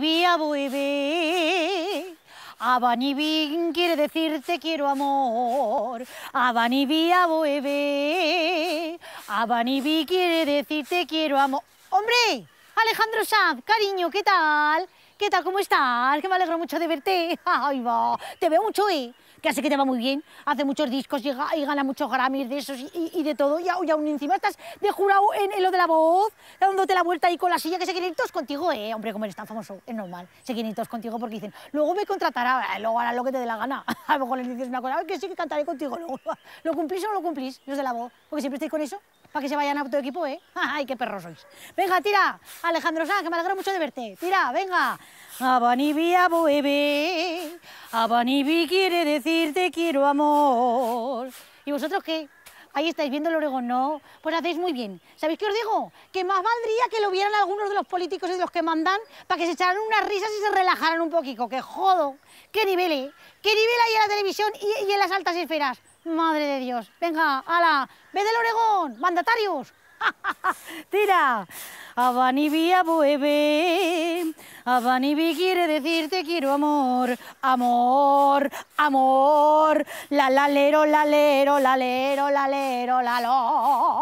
Vía bebé. Abanibi quiere decirte quiero amor. Abanibía bebé. Abanibi quiere decirte quiero amor. ¡Hombre! Alejandro Sanz, cariño, ¿qué tal? ¿Qué tal? ¿Cómo estás? Que me alegro mucho de verte. Ay, va. Te veo mucho, ¿eh? Que hace que te va muy bien. Hace muchos discos y, gana muchos Grammys de esos y, de todo. Y, aún encima estás de jurado en, lo de la voz, dándote la vuelta ahí con la silla, que se quieren ir todos contigo, ¿eh? Hombre, como eres tan famoso, es normal. Se quieren ir todos contigo porque dicen, luego me contratará, eh, luego hará lo que te dé la gana. A lo mejor les dices una cosa, que sí que cantaré contigo. Luego, ¿Lo cumplís o no lo cumplís, los de la voz? Porque siempre estáis con eso para que se vayan a autoequipo, ¿eh? ¡Ay, qué perros sois! Venga, tira, Alejandro Sanz, que me alegro mucho de verte. Tira, venga. Abanibi abuebe, Abanibi quiere decirte quiero, amor. ¿Y vosotros qué? Ahí estáis viendo el ¿no? Pues hacéis muy bien. ¿Sabéis qué os digo? Que más valdría que lo vieran algunos de los políticos y de los que mandan para que se echaran unas risas y se relajaran un poquito. ¡Que jodo! ¡Qué nivel, ¿eh? ¡Qué nivel hay en la televisión y, en las altas esferas! ¡Madre de Dios! ¡Venga, ¡Hala! ¡Ve del Oregón! ¡Mandatarios! ¡Tira! Avanibia, bebé. A Abanibi quiere decirte quiero amor, amor, amor. La lalero, lalero, lalero, la lo.